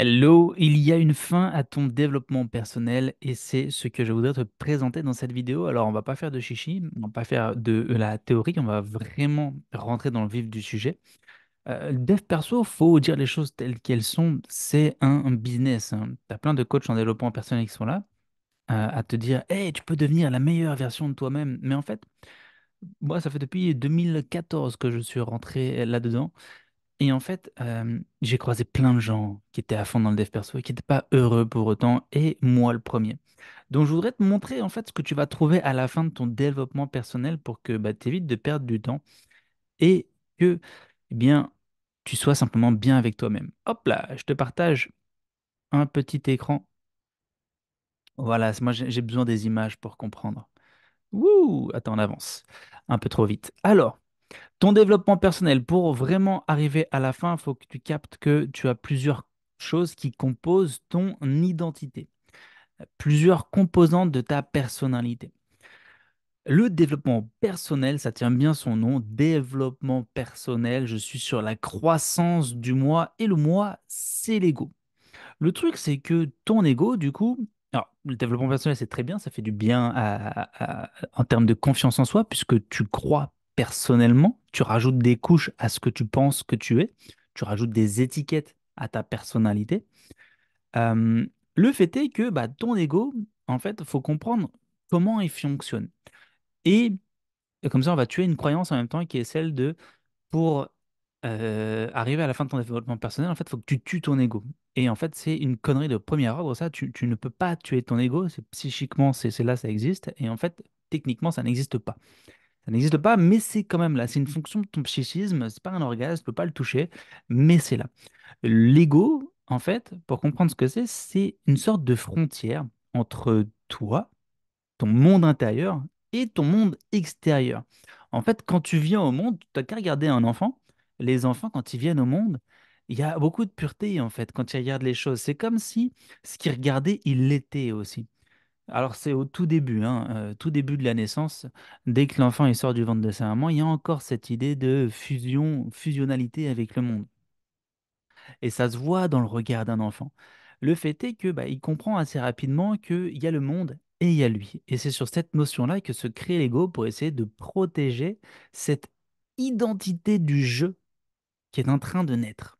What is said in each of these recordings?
Hello, il y a une fin à ton développement personnel et c'est ce que je voudrais te présenter dans cette vidéo. Alors, on va pas faire de chichi, on va pas faire de euh, la théorie, on va vraiment rentrer dans le vif du sujet. Euh, dev perso, faut dire les choses telles qu'elles sont, c'est un business. Hein. Tu as plein de coachs en développement personnel qui sont là euh, à te dire Hey, tu peux devenir la meilleure version de toi-même. Mais en fait, moi, ça fait depuis 2014 que je suis rentré là-dedans. Et en fait, euh, j'ai croisé plein de gens qui étaient à fond dans le dev perso et qui n'étaient pas heureux pour autant, et moi le premier. Donc je voudrais te montrer en fait ce que tu vas trouver à la fin de ton développement personnel pour que bah, tu évites de perdre du temps et que eh bien, tu sois simplement bien avec toi-même. Hop là, je te partage un petit écran. Voilà, moi j'ai besoin des images pour comprendre. Wouh Attends, on avance un peu trop vite. Alors, ton développement personnel, pour vraiment arriver à la fin, il faut que tu captes que tu as plusieurs choses qui composent ton identité, plusieurs composantes de ta personnalité. Le développement personnel, ça tient bien son nom, développement personnel, je suis sur la croissance du moi et le moi, c'est l'ego. Le truc, c'est que ton ego, du coup, alors, le développement personnel, c'est très bien, ça fait du bien en termes de confiance en soi, puisque tu crois personnellement, tu rajoutes des couches à ce que tu penses que tu es, tu rajoutes des étiquettes à ta personnalité. le fait est que bah, ton ego, en fait, faut comprendre comment il fonctionne. Et comme ça, on va tuer une croyance en même temps qui est celle de pour arriver à la fin de ton développement personnel, en fait, il faut que tu tues ton ego. Et en fait, c'est une connerie de premier ordre, ça. Tu, ne peux pas tuer ton ego. Psychiquement, c'est là, ça existe. Et en fait, techniquement, ça n'existe pas ça n'existe pas, mais c'est quand même là. C'est une fonction de ton psychisme, c'est pas un orgasme, tu peux pas le toucher, mais c'est là. L'ego, en fait, pour comprendre ce que c'est, c'est une sorte de frontière entre toi, ton monde intérieur et ton monde extérieur. En fait, quand tu viens au monde, tu n'as qu'à regarder un enfant. Les enfants, quand ils viennent au monde, il y a beaucoup de pureté, en fait, quand ils regardent les choses. C'est comme si ce qu'ils regardaient, il l'étaient aussi. Alors c'est au tout début, hein, euh, tout début de la naissance, dès que l'enfant sort du ventre de sa maman, il y a encore cette idée de fusion, fusionnalité avec le monde. Et ça se voit dans le regard d'un enfant. Le fait est que bah, il comprend assez rapidement qu'il y a le monde et il y a lui. Et c'est sur cette notion-là que se crée l'ego pour essayer de protéger cette identité du jeu qui est en train de naître.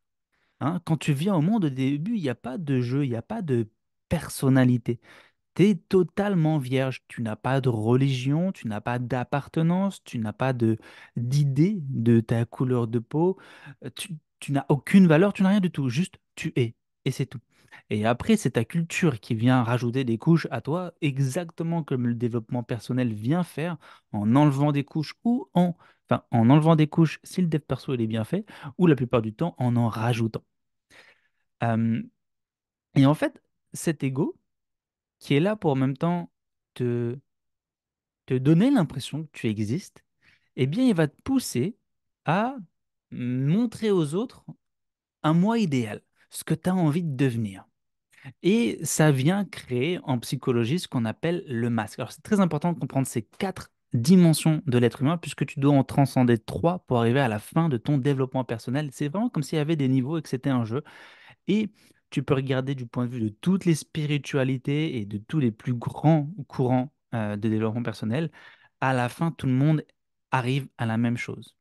Hein. Quand tu viens au monde au début, il n'y a pas de jeu, il n'y a pas de personnalité tu totalement vierge. Tu n'as pas de religion, tu n'as pas d'appartenance, tu n'as pas d'idée de, ta couleur de peau, euh, tu, n'as aucune valeur, tu n'as rien du tout. Juste, tu es. Et c'est tout. Et après, c'est ta culture qui vient rajouter des couches à toi, exactement comme le développement personnel vient faire en enlevant des couches ou en, en enlevant des couches si le dev perso est bien fait, ou la plupart du temps en en rajoutant. et en fait, cet ego, qui est là pour en même temps te, te donner l'impression que tu existes, eh bien, il va te pousser à montrer aux autres un moi idéal, ce que tu as envie de devenir. Et ça vient créer en psychologie ce qu'on appelle le masque. Alors c'est très important de comprendre ces quatre dimensions de l'être humain puisque tu dois en transcender trois pour arriver à la fin de ton développement personnel. C'est vraiment comme s'il y avait des niveaux et que c'était un jeu. Et tu peux regarder du point de vue de toutes les spiritualités et de tous les plus grands courants euh, de développement personnel, à la fin, tout le monde arrive à la même chose.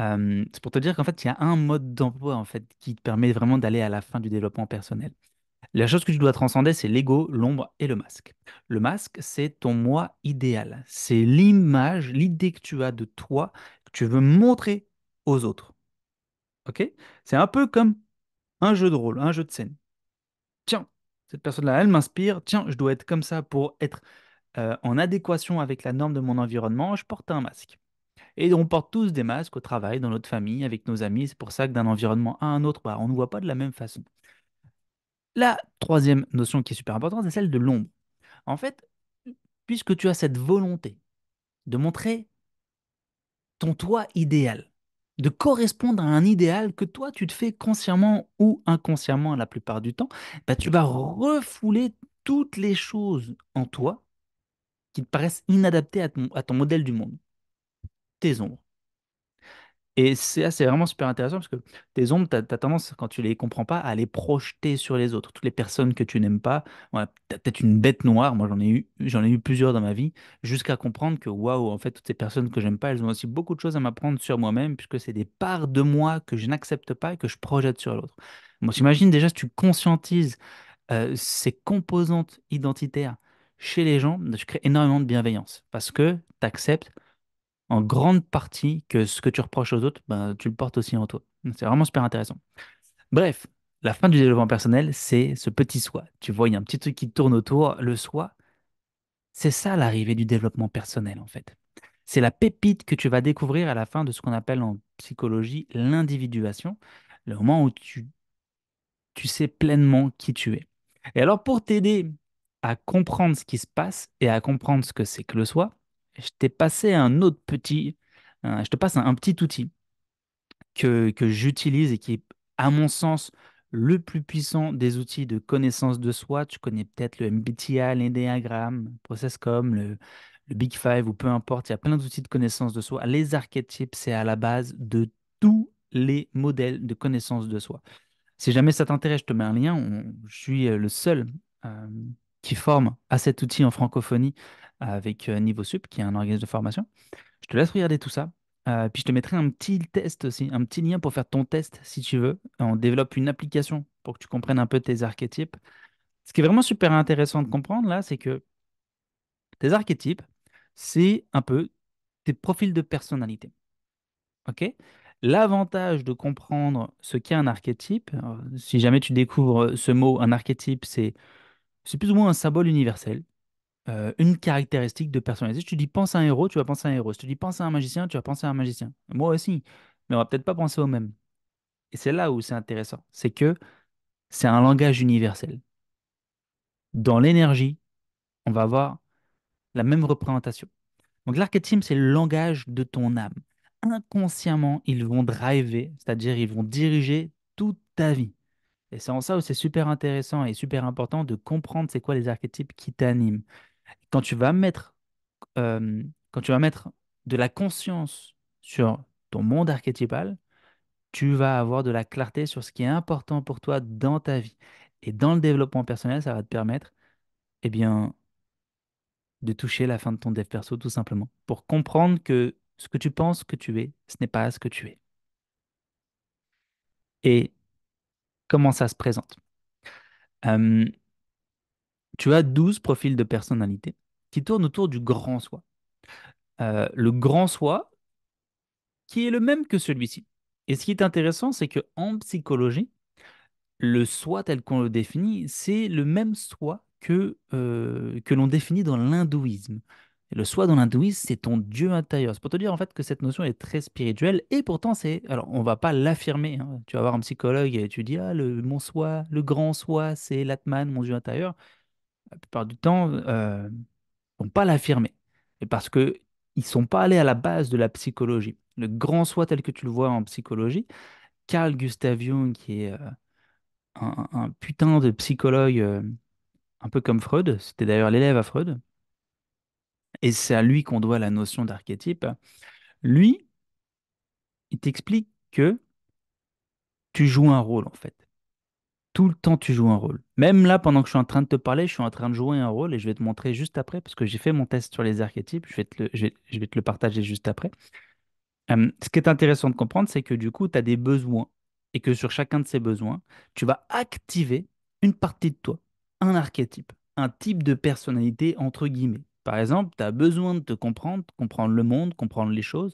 Euh, c'est pour te dire qu'en fait, il y a un mode d'emploi en fait, qui te permet vraiment d'aller à la fin du développement personnel. La chose que tu dois transcender, c'est l'ego, l'ombre et le masque. Le masque, c'est ton moi idéal. C'est l'image, l'idée que tu as de toi, que tu veux montrer aux autres. Ok C'est un peu comme un jeu de rôle, un jeu de scène. Tiens, cette personne-là, elle m'inspire. Tiens, je dois être comme ça pour être euh, en adéquation avec la norme de mon environnement. Je porte un masque. Et on porte tous des masques au travail, dans notre famille, avec nos amis. C'est pour ça que d'un environnement à un autre, bah, on ne voit pas de la même façon. La troisième notion qui est super importante, c'est celle de l'ombre. En fait, puisque tu as cette volonté de montrer ton toi idéal, de correspondre à un idéal que toi, tu te fais consciemment ou inconsciemment la plupart du temps, bah, tu vas refouler toutes les choses en toi qui te paraissent inadaptées à ton, à ton modèle du monde. Tes ombres, et ah, c'est vraiment super intéressant parce que tes ombres, tu as, tendance, quand tu les comprends pas, à les projeter sur les autres. Toutes les personnes que tu n'aimes pas, tu as peut-être une bête noire. Moi, j'en ai eu, ai eu plusieurs dans ma vie, jusqu'à comprendre que, waouh, en fait, toutes ces personnes que j'aime pas, elles ont aussi beaucoup de choses à m'apprendre sur moi-même, puisque c'est des parts de moi que je n'accepte pas et que je projette sur l'autre. Moi, j'imagine déjà si tu conscientises euh, ces composantes identitaires chez les gens, tu crées énormément de bienveillance parce que tu acceptes en grande partie que ce que tu reproches aux autres, ben, tu le portes aussi en toi. C'est vraiment super intéressant. Bref, la fin du développement personnel, c'est ce petit soi. Tu vois, il y a un petit truc qui tourne autour, le soi. C'est ça l'arrivée du développement personnel, en fait. C'est la pépite que tu vas découvrir à la fin de ce qu'on appelle en psychologie l'individuation, le moment où tu, tu sais pleinement qui tu es. Et alors, pour t'aider à comprendre ce qui se passe et à comprendre ce que c'est que le soi, je t'ai passé un autre petit, je te passe un, petit outil que, j'utilise et qui est, à mon sens, le plus puissant des outils de connaissance de soi. Tu connais peut-être le MBTI, le ProcessCom, le, le Big Five ou peu importe. Il y a plein d'outils de connaissance de soi. Les archétypes, c'est à la base de tous les modèles de connaissance de soi. Si jamais ça t'intéresse, je te mets un lien. je suis euh, le seul. Euh, qui forment à cet outil en francophonie avec euh, Niveau Sup, qui est un organisme de formation. Je te laisse regarder tout ça. Euh, puis je te mettrai un petit test aussi, un petit lien pour faire ton test si tu veux. On développe une application pour que tu comprennes un peu tes archétypes. Ce qui est vraiment super intéressant de comprendre là, c'est que tes archétypes, c'est un peu tes profils de personnalité. OK L'avantage de comprendre ce qu'est un archétype, euh, si jamais tu découvres ce mot, un archétype, c'est c'est plus ou moins un symbole universel, euh, une caractéristique de personnalité. Si tu dis pense à un héros, tu vas penser à un héros. Si tu dis pense à un magicien, tu vas penser à un magicien. Moi aussi, mais on va peut-être pas penser au même. Et c'est là où c'est intéressant, c'est que c'est un langage universel. Dans l'énergie, on va avoir la même représentation. Donc l'archétype, c'est le langage de ton âme. Inconsciemment, ils vont driver, c'est-à-dire ils vont diriger toute ta vie. Et c'est en ça où c'est super intéressant et super important de comprendre c'est quoi les archétypes qui t'animent. Quand tu vas mettre, quand tu vas mettre de la conscience sur ton monde archétypal, tu vas avoir de la clarté sur ce qui est important pour toi dans ta vie. Et dans le développement personnel, ça va te permettre eh bien, de toucher la fin de ton dev perso tout simplement, pour comprendre que ce que tu penses que tu es, ce n'est pas ce que tu es. Et comment ça se présente. Euh, tu as 12 profils de personnalité qui tournent autour du grand soi. Euh, le grand soi, qui est le même que celui-ci. Et ce qui est intéressant, c'est que en psychologie, le soi tel qu'on le définit, c'est le même soi que euh, l'on définit dans l'hindouisme le soi dans l'hindouisme, c'est ton Dieu intérieur. C'est pour te dire en fait que cette notion est très spirituelle et pourtant c'est. Alors on va pas l'affirmer. Hein. Tu vas voir un psychologue et tu dis ah, le mon soi, le grand soi, c'est l'atman, mon Dieu intérieur. La plupart du temps, euh, ne vont pas l'affirmer. parce que ils sont pas allés à la base de la psychologie. Le grand soi tel que tu le vois en psychologie, Carl Gustav Jung qui est euh, un, putain de psychologue, euh, un peu comme Freud. C'était d'ailleurs l'élève à Freud et c'est à lui qu'on doit la notion d'archétype, lui, il t'explique que tu joues un rôle en fait. Tout le temps, tu joues un rôle. Même là, pendant que je suis en train de te parler, je suis en train de jouer un rôle et je vais te montrer juste après, parce que j'ai fait mon test sur les archétypes, je vais te le, partager juste après. Euh, ce qui est intéressant de comprendre, c'est que du coup, tu as des besoins et que sur chacun de ces besoins, tu vas activer une partie de toi, un archétype, un type de personnalité, entre guillemets. Par exemple, tu as besoin de te comprendre, comprendre le monde, comprendre les choses.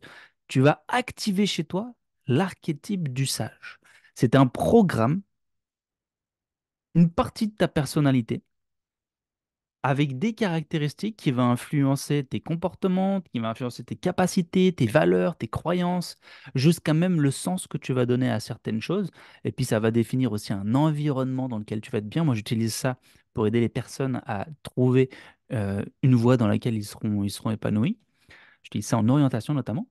Tu vas activer chez toi l'archétype du sage. C'est un programme, une partie de ta personnalité, avec des caractéristiques qui vont influencer tes comportements, qui vont influencer tes capacités, tes valeurs, tes croyances, jusqu'à même le sens que tu vas donner à certaines choses. Et puis ça va définir aussi un environnement dans lequel tu vas être bien. Moi, j'utilise ça pour aider les personnes à trouver une voie dans laquelle ils seront, ils seront épanouis. Je dis ça en orientation notamment.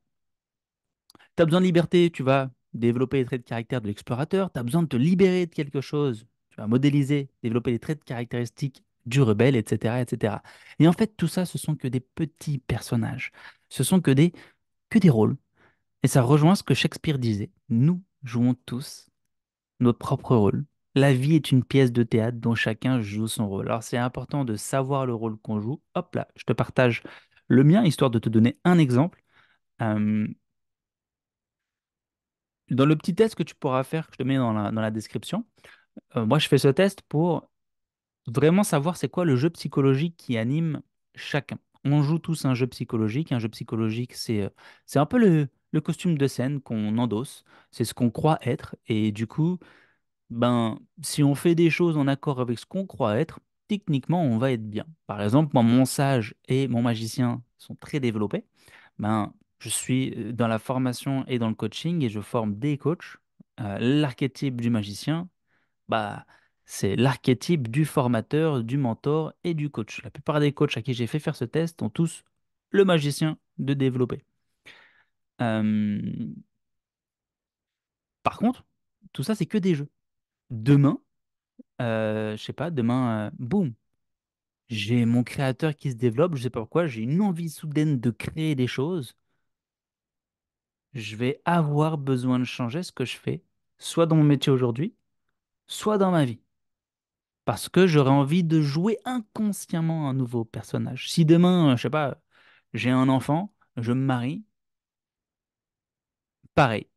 Tu as besoin de liberté, tu vas développer les traits de caractère de l'explorateur. Tu as besoin de te libérer de quelque chose, tu vas modéliser, développer les traits de caractéristiques du rebelle, etc., etc. Et en fait, tout ça, ce sont que des petits personnages. Ce sont que des, que des rôles. Et ça rejoint ce que Shakespeare disait. Nous jouons tous notre propre rôle. La vie est une pièce de théâtre dont chacun joue son rôle. Alors c'est important de savoir le rôle qu'on joue. Hop là, je te partage le mien, histoire de te donner un exemple. dans le petit test que tu pourras faire, que je te mets dans la, dans la description, euh, moi je fais ce test pour vraiment savoir c'est quoi le jeu psychologique qui anime chacun. On joue tous un jeu psychologique. Un jeu psychologique, c'est euh, un peu le, le costume de scène qu'on endosse, c'est ce qu'on croit être, et du coup, ben, si on fait des choses en accord avec ce qu'on croit être, techniquement, on va être bien. Par exemple, mon sage et mon magicien sont très développés. Ben, je suis euh, dans la formation et dans le coaching et je forme des coachs. Euh, l'archétype du magicien, bah, c'est l'archétype du formateur, du mentor et du coach. La plupart des coachs à qui j'ai fait faire ce test ont tous le magicien de développer. Euh, par contre, tout ça, c'est que des jeux demain, je euh, je sais pas, demain, euh, boum, j'ai mon créateur qui se développe, je sais pas pourquoi, j'ai une envie soudaine de créer des choses, je vais avoir besoin de changer ce que je fais, soit dans mon métier aujourd'hui, soit dans ma vie. Parce que j'aurais envie de jouer inconsciemment un nouveau personnage. Si demain, euh, je sais pas, j'ai un enfant, je me marie, pareil,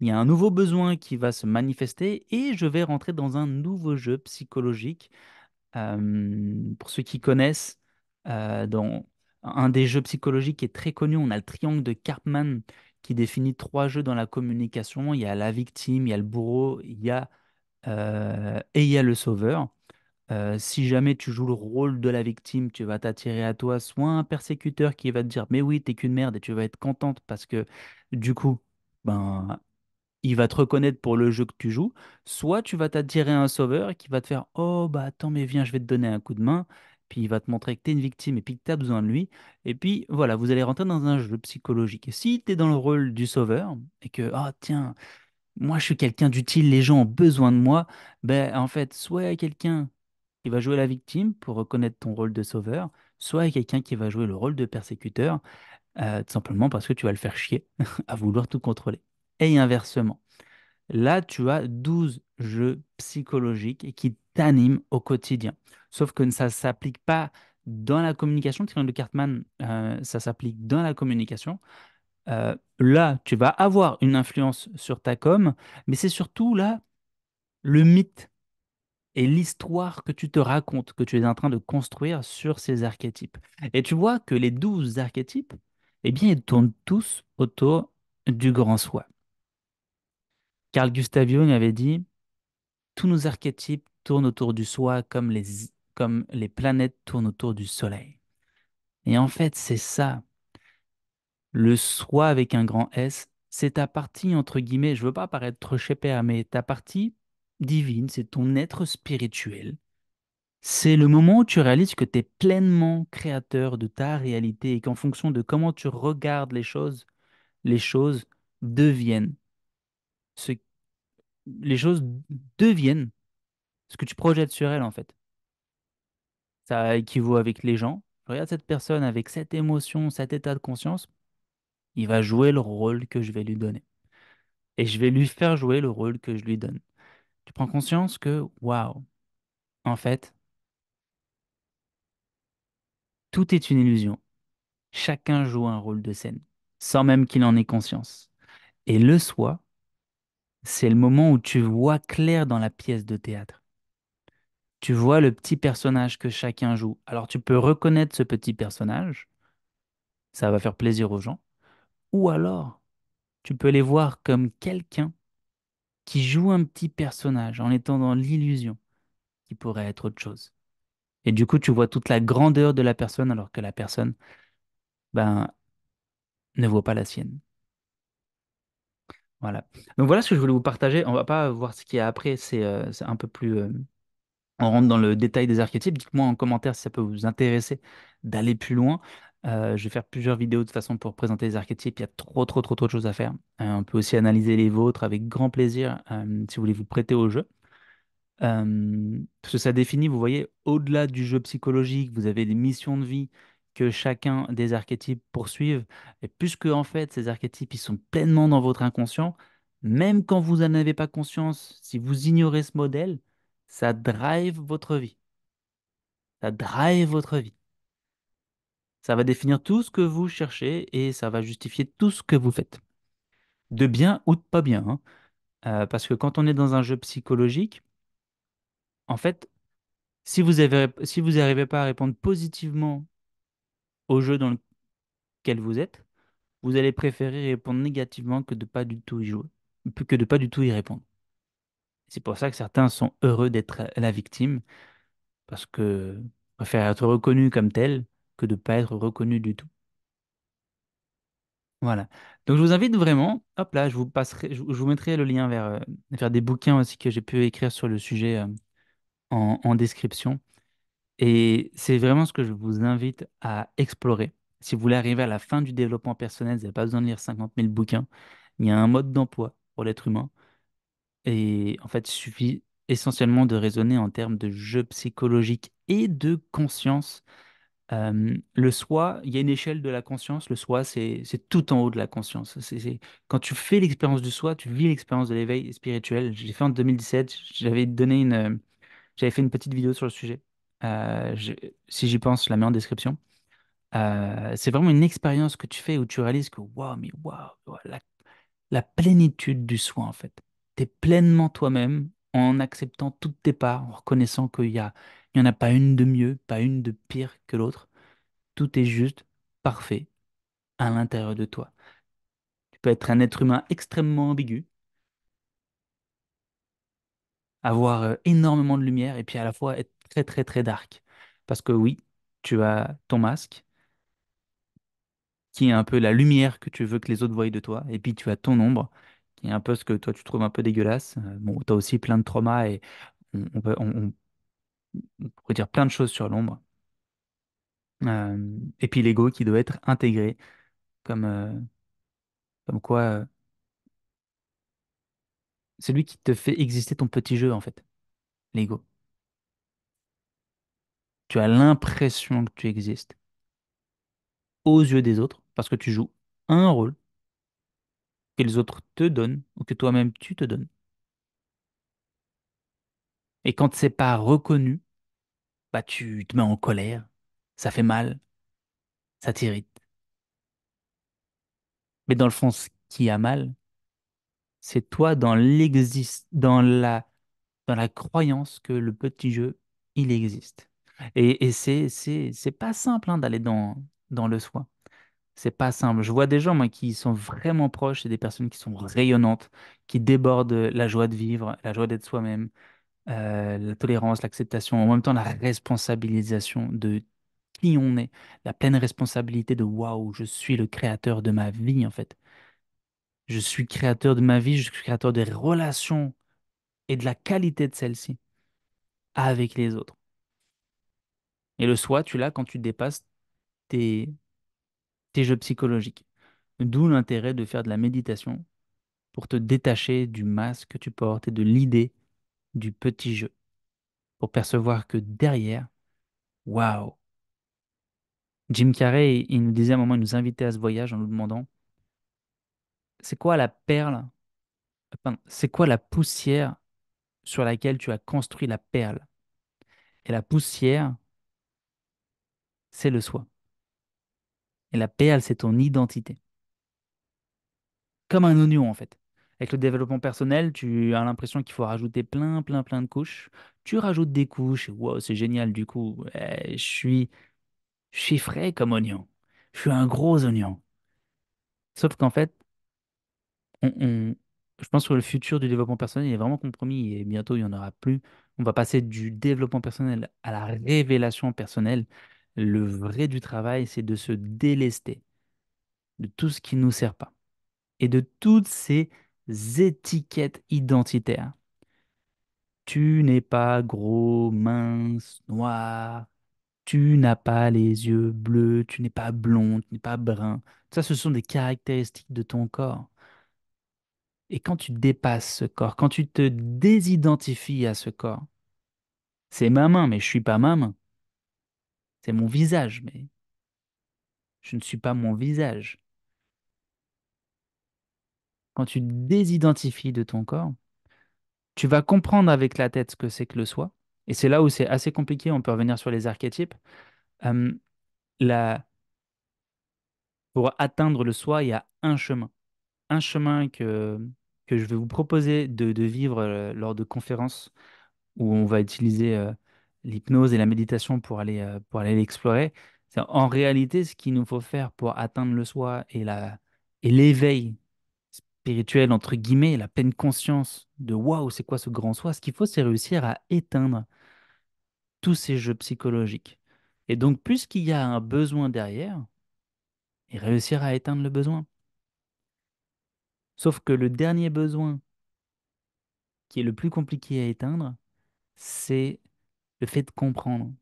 il y a un nouveau besoin qui va se manifester et je vais rentrer dans un nouveau jeu psychologique. pour ceux qui connaissent, dans un des jeux psychologiques qui est très connu, on a le triangle de Karpman qui définit trois jeux dans la communication. Il y a la victime, il y a le bourreau, il y a, et il y a le sauveur. si jamais tu joues le rôle de la victime, tu vas t'attirer à toi soit un persécuteur qui va te dire mais oui, t'es qu'une merde et tu vas être contente parce que du coup, ben il va te reconnaître pour le jeu que tu joues, soit tu vas t'attirer un sauveur qui va te faire Oh, bah attends, mais viens, je vais te donner un coup de main. Puis il va te montrer que tu es une victime et puis que tu as besoin de lui. Et puis voilà, vous allez rentrer dans un jeu psychologique. Et si tu es dans le rôle du sauveur et que Ah, oh, tiens, moi je suis quelqu'un d'utile, les gens ont besoin de moi, ben en fait, soit quelqu'un qui va jouer la victime pour reconnaître ton rôle de sauveur, soit quelqu'un qui va jouer le rôle de persécuteur, euh, tout simplement parce que tu vas le faire chier à vouloir tout contrôler et inversement. Là, tu as 12 jeux psychologiques qui t'animent au quotidien. Sauf que ça ne s'applique pas dans la communication. Triangle de Cartman, euh, ça s'applique dans la communication. Euh, là, tu vas avoir une influence sur ta com, mais c'est surtout là le mythe et l'histoire que tu te racontes, que tu es en train de construire sur ces archétypes. Et tu vois que les 12 archétypes, eh bien, ils tournent tous autour du grand soi. Carl Gustav Jung avait dit Tous nos archétypes tournent autour du soi comme les, comme les planètes tournent autour du soleil. Et en fait, c'est ça. Le soi avec un grand S, c'est ta partie, entre guillemets, je veux pas paraître trop mais ta partie divine, c'est ton être spirituel. C'est le moment où tu réalises que tu es pleinement créateur de ta réalité et qu'en fonction de comment tu regardes les choses, les choses deviennent ce... les choses deviennent ce que tu projettes sur elles, en fait. Ça équivaut avec les gens. regarde cette personne avec cette émotion, cet état de conscience. Il va jouer le rôle que je vais lui donner. Et je vais lui faire jouer le rôle que je lui donne. Tu prends conscience que, waouh, en fait, tout est une illusion. Chacun joue un rôle de scène, sans même qu'il en ait conscience. Et le soi, c'est le moment où tu vois clair dans la pièce de théâtre. Tu vois le petit personnage que chacun joue. Alors tu peux reconnaître ce petit personnage, ça va faire plaisir aux gens, ou alors tu peux les voir comme quelqu'un qui joue un petit personnage en étant dans l'illusion qui pourrait être autre chose. Et du coup, tu vois toute la grandeur de la personne alors que la personne, ben, ne voit pas la sienne. Voilà. Donc voilà ce que je voulais vous partager. On va pas voir ce qu'il y a après, c'est euh, un peu plus. Euh, on rentre dans le détail des archétypes. Dites-moi en commentaire si ça peut vous intéresser d'aller plus loin. Euh, je vais faire plusieurs vidéos de façon pour présenter les archétypes. Il y a trop, trop, trop, trop de choses à faire. on peut aussi analyser les vôtres avec grand plaisir si vous voulez vous prêter au jeu. parce que ça définit, vous voyez, au-delà du jeu psychologique, vous avez des missions de vie, que chacun des archétypes poursuive. Et puisque en fait ces archétypes ils sont pleinement dans votre inconscient, même quand vous n'en avez pas conscience, si vous ignorez ce modèle, ça drive votre vie. Ça drive votre vie. Ça va définir tout ce que vous cherchez et ça va justifier tout ce que vous faites. De bien ou de pas bien. Hein. Euh, parce que quand on est dans un jeu psychologique, en fait, si vous n'arrivez pas à répondre positivement au jeu dans lequel vous êtes, vous allez préférer répondre négativement que de pas du tout y jouer, que de pas du tout y répondre. C'est pour ça que certains sont heureux d'être la victime, parce que préfèrent être reconnu comme tel que de ne pas être reconnu du tout. Voilà. Donc je vous invite vraiment, hop là, je vous passerai, je, vous mettrai le lien vers, euh, vers des bouquins aussi que j'ai pu écrire sur le sujet euh, en description. Et c'est vraiment ce que je vous invite à explorer. Si vous voulez arriver à la fin du développement personnel, vous n'avez pas besoin de lire 50 000 bouquins. Il y a un mode d'emploi pour l'être humain. Et en fait, il suffit essentiellement de raisonner en termes de jeu psychologique et de conscience. le soi, il y a une échelle de la conscience. Le soi, c'est tout en haut de la conscience. C'est Quand tu fais l'expérience du soi, tu vis l'expérience de l'éveil spirituel. J'ai fait en 2017, j'avais donné une, j'avais fait une petite vidéo sur le sujet. Euh, si j'y pense, la mets en description. Euh, c'est vraiment une expérience que tu fais où tu réalises que waouh, mais waouh, la, plénitude du soi en fait. Tu es pleinement toi-même en acceptant toutes tes parts, en reconnaissant qu'il y a, il en a pas une de mieux, pas une de pire que l'autre. Tout est juste, parfait à l'intérieur de toi. Tu peux être un être humain extrêmement ambigu, avoir euh, énormément de lumière et puis à la fois être très, très, très dark. Parce que oui, tu as ton masque, qui est un peu la lumière que tu veux que les autres voient de toi, et puis tu as ton ombre, qui est un peu ce que toi tu trouves un peu dégueulasse. Euh, bon, tu as aussi plein de traumas et on, peut, pourrait dire plein de choses sur l'ombre. Euh, et puis l'ego qui doit être intégré, comme, euh, comme quoi celui c'est lui qui te fait exister ton petit jeu en fait, l'ego. Tu as l'impression que tu existes aux yeux des autres parce que tu joues un rôle que les autres te donnent ou que toi-même tu te donnes. Et quand c'est pas reconnu, bah tu te mets en colère, ça fait mal, ça t'irrite. Mais dans le fond, ce qui a mal, c'est toi dans l'existe, dans la, dans la croyance que le petit jeu, il existe. Et, et c'est, pas simple hein, d'aller dans, dans le soi. C'est pas simple. Je vois des gens, moi, qui sont vraiment proches et des personnes qui sont rayonnantes, qui débordent la joie de vivre, la joie d'être soi-même, euh, la tolérance, l'acceptation, en même temps la responsabilisation de qui on est, la pleine responsabilité de waouh, je suis le créateur de ma vie, en fait. Je suis créateur de ma vie, je suis créateur des relations et de la qualité de celle-ci avec les autres. Et le soi, tu l'as quand tu dépasses tes, jeux psychologiques. D'où l'intérêt de faire de la méditation pour te détacher du masque que tu portes et de l'idée du petit jeu. Pour percevoir que derrière, waouh! Jim Carrey, il nous disait à un moment, il nous invitait à ce voyage en nous demandant c'est quoi la perle C'est quoi la poussière sur laquelle tu as construit la perle Et la poussière, c'est le soi. Et la perle, c'est ton identité. Comme un oignon, en fait. Avec le développement personnel, tu as l'impression qu'il faut rajouter plein, plein, plein de couches. Tu rajoutes des couches, wow, c'est génial, du coup, eh, je suis je frais comme oignon. Je suis un gros oignon. Sauf qu'en fait, je pense que le futur du développement personnel est vraiment compromis et bientôt il n'y en aura plus. On va passer du développement personnel à la révélation personnelle. Le vrai du travail, c'est de se délester de tout ce qui ne nous sert pas et de toutes ces étiquettes identitaires. Tu n'es pas gros, mince, noir, tu n'as pas les yeux bleus, tu n'es pas blond, tu n'es pas brun. Ça, ce sont des caractéristiques de ton corps. Et quand tu dépasses ce corps, quand tu te désidentifies à ce corps, c'est ma main, mais je suis pas ma main. C'est mon visage, mais je ne suis pas mon visage. Quand tu désidentifies de ton corps, tu vas comprendre avec la tête ce que c'est que le soi. Et c'est là où c'est assez compliqué, on peut revenir sur les archétypes. la... Pour atteindre le soi, il y a un chemin. Un chemin que, que je vais vous proposer de, vivre euh, lors de conférences où on va utiliser euh, l'hypnose et la méditation pour aller euh, pour aller l'explorer. C'est en réalité ce qu'il nous faut faire pour atteindre le soi et la et l'éveil spirituel entre guillemets, la pleine conscience de waouh, c'est quoi ce grand soi Ce qu'il faut c'est réussir à éteindre tous ces jeux psychologiques. Et donc puisqu'il y a un besoin derrière, et réussir à éteindre le besoin. Sauf que le dernier besoin qui est le plus compliqué à éteindre, c'est le fait de comprendre.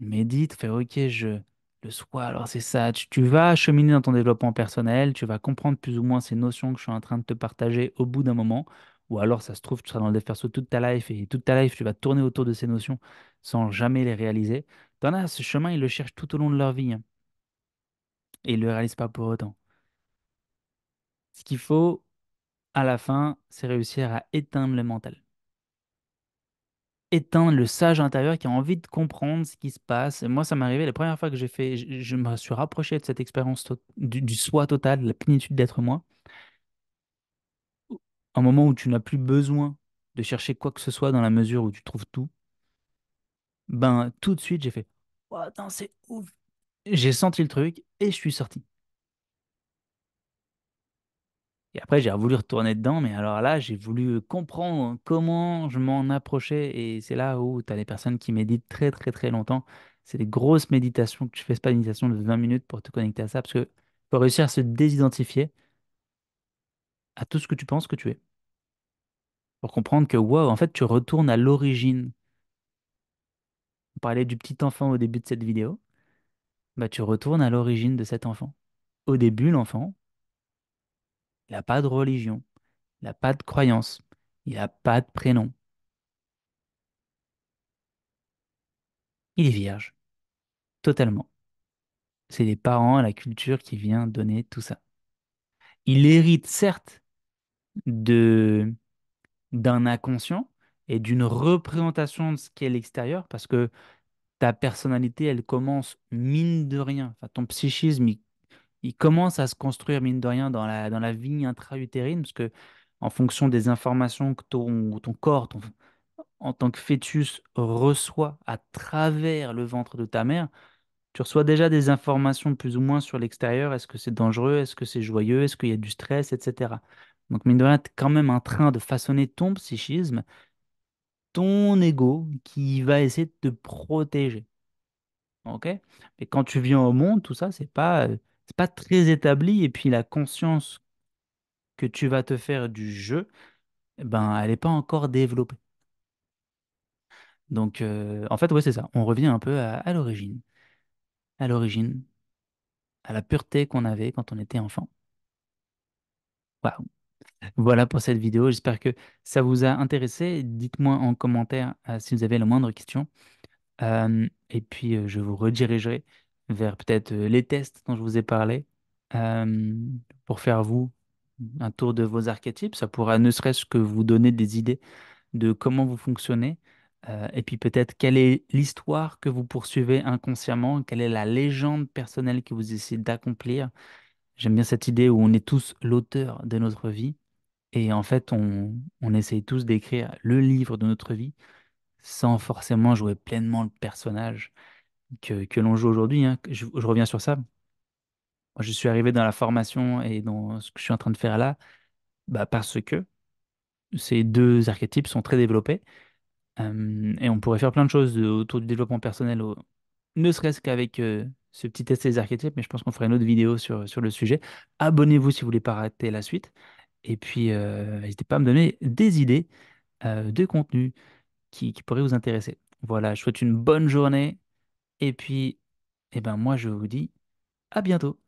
Médite, fais OK, je le sois. Alors c'est ça, tu, vas cheminer dans ton développement personnel, tu vas comprendre plus ou moins ces notions que je suis en train de te partager au bout d'un moment. Ou alors ça se trouve, tu seras dans le perso toute ta life et toute ta life, tu vas tourner autour de ces notions sans jamais les réaliser. T'en as ce chemin, ils le cherchent tout au long de leur vie. Hein, et ils ne le réalisent pas pour autant. Ce qu'il faut, à la fin, c'est réussir à éteindre le mental éteint, le sage intérieur qui a envie de comprendre ce qui se passe. Et moi, ça m'est arrivé la première fois que j'ai fait, je, me suis rapproché de cette expérience du, soi total, de la plénitude d'être moi. Un moment où tu n'as plus besoin de chercher quoi que ce soit dans la mesure où tu trouves tout, ben tout de suite j'ai fait, oh, c'est ouf. J'ai senti le truc et je suis sorti. Et après, j'ai voulu retourner dedans, mais alors là, j'ai voulu comprendre comment je m'en approchais. Et c'est là où tu as des personnes qui méditent très, très, très longtemps. C'est des grosses méditations. que Tu fais pas une méditation de 20 minutes pour te connecter à ça, parce que faut réussir à se désidentifier à tout ce que tu penses que tu es. Pour comprendre que, wow, en fait, tu retournes à l'origine. On parlait du petit enfant au début de cette vidéo. Bah, tu retournes à l'origine de cet enfant. Au début, l'enfant, il n'a pas de religion. Il n'a pas de croyance. Il n'a pas de prénom. Il est vierge. Totalement. C'est les parents, la culture qui vient donner tout ça. Il hérite certes de d'un inconscient et d'une représentation de ce qui est l'extérieur parce que ta personnalité, elle commence mine de rien. Enfin, ton psychisme, il commence à se construire, mine de rien, dans la, dans la vie intra-utérine, parce que en fonction des informations que ton, ton corps, en tant que fœtus, reçoit à travers le ventre de ta mère, tu reçois déjà des informations plus ou moins sur l'extérieur. Est-ce que c'est dangereux Est-ce que c'est joyeux Est-ce qu'il y a du stress Etc. Donc, mine de rien, tu es quand même en train de façonner ton psychisme, ton ego, qui va essayer de te protéger. Ok Mais quand tu viens au monde, tout ça, c'est pas euh, c'est pas très établi et puis la conscience que tu vas te faire du jeu, eh ben elle n'est pas encore développée. Donc euh, en fait ouais c'est ça, on revient un peu à, l'origine, à l'origine, à la pureté qu'on avait quand on était enfant. Waouh. Voilà pour cette vidéo, j'espère que ça vous a intéressé. Dites-moi en commentaire euh, si vous avez la moindre question. Euh, et puis je vous redirigerai vers peut-être euh, les tests dont je vous ai parlé, euh, pour faire vous un tour de vos archétypes. Ça pourra ne serait-ce que vous donner des idées de comment vous fonctionnez, euh, et puis peut-être quelle est l'histoire que vous poursuivez inconsciemment, quelle est la légende personnelle que vous essayez d'accomplir. J'aime bien cette idée où on est tous l'auteur de notre vie, et en fait on, on essaye tous d'écrire le livre de notre vie sans forcément jouer pleinement le personnage que, l'on joue aujourd'hui. Hein. Je, reviens sur ça. je suis arrivé dans la formation et dans ce que je suis en train de faire là, bah, parce que ces deux archétypes sont très développés. Euh, et on pourrait faire plein de choses autour du développement personnel, ne serait-ce qu'avec euh, ce petit test des archétypes, mais je pense qu'on ferait une autre vidéo sur, sur le sujet. Abonnez-vous si vous voulez pas rater la suite. Et puis, euh, n'hésitez pas à me donner des idées de contenu qui, pourraient vous intéresser. Voilà, je souhaite une bonne journée. Et puis, eh ben moi, je vous dis à bientôt.